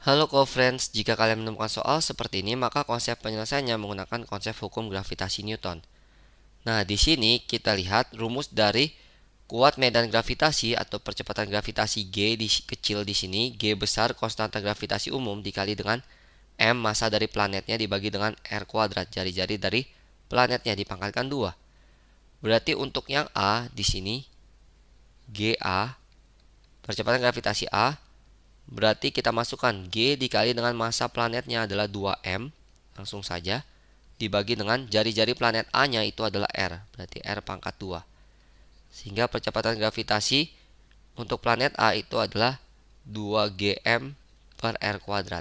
Halo co-friends, jika kalian menemukan soal seperti ini maka konsep penyelesaiannya menggunakan konsep hukum gravitasi Newton. Nah, di sini kita lihat rumus dari kuat medan gravitasi atau percepatan gravitasi G di, kecil di sini, G besar konstanta gravitasi umum dikali dengan M masa dari planetnya dibagi dengan R kuadrat jari-jari dari planetnya dipangkatkan 2. Berarti untuk yang A di sini GA percepatan gravitasi A Berarti kita masukkan G dikali dengan massa planetnya adalah 2M. Langsung saja. Dibagi dengan jari-jari planet A-nya itu adalah R. Berarti R pangkat 2. Sehingga percepatan gravitasi untuk planet A itu adalah 2GM per R kuadrat.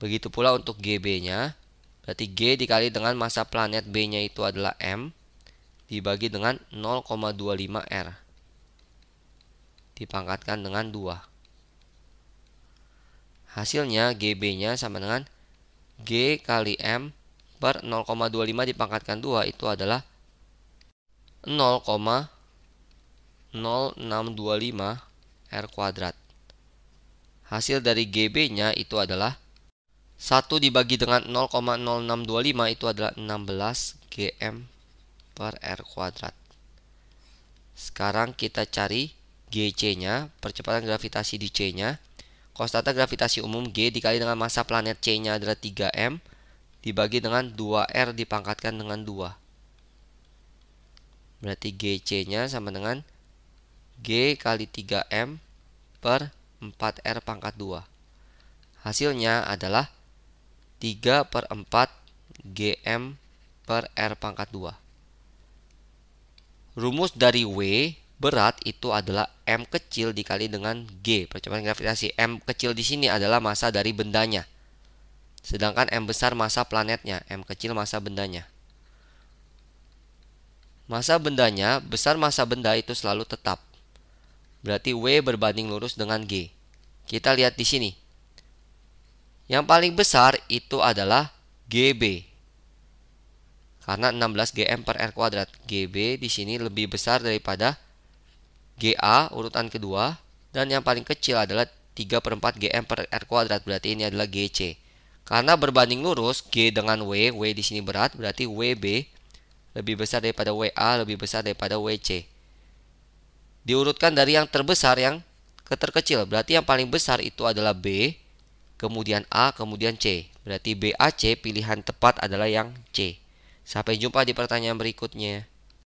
Begitu pula untuk GB-nya. Berarti G dikali dengan massa planet B-nya itu adalah M. Dibagi dengan 0,25 R dipangkatkan dengan 2. Hasilnya GB-nya sama dengan G kali M per 0,25 dipangkatkan 2 itu adalah 0,0625 R kuadrat. Hasil dari GB-nya itu adalah 1 dibagi dengan 0,0625 itu adalah 16 GM per R kuadrat. Sekarang kita cari GC-nya, percepatan gravitasi di C-nya. Konstanta gravitasi umum G dikali dengan massa planet C-nya adalah 3M dibagi dengan 2R dipangkatkan dengan 2. Berarti GC-nya sama dengan G kali 3M per 4R pangkat 2. Hasilnya adalah 3 per 4 GM per R pangkat 2. Rumus dari W berat itu adalah M kecil dikali dengan G. Percobaan gravitasi. M kecil di sini adalah massa dari bendanya. Sedangkan M besar massa planetnya, M kecil massa bendanya. Massa bendanya, besar massa benda itu selalu tetap. Berarti W berbanding lurus dengan G. Kita lihat di sini. Yang paling besar itu adalah GB. Karena 16 GM per R kuadrat. GB di sini lebih besar daripada GA urutan kedua dan yang paling kecil adalah 3 per 4 GM per R kuadrat berarti ini adalah GC. Karena berbanding lurus G dengan W, W di sini berat berarti WB lebih besar daripada WA lebih besar daripada WC. Diurutkan dari yang terbesar yang ke terkecil berarti yang paling besar itu adalah B, kemudian A, kemudian C. Berarti BAC pilihan tepat adalah yang C. Sampai jumpa di pertanyaan berikutnya.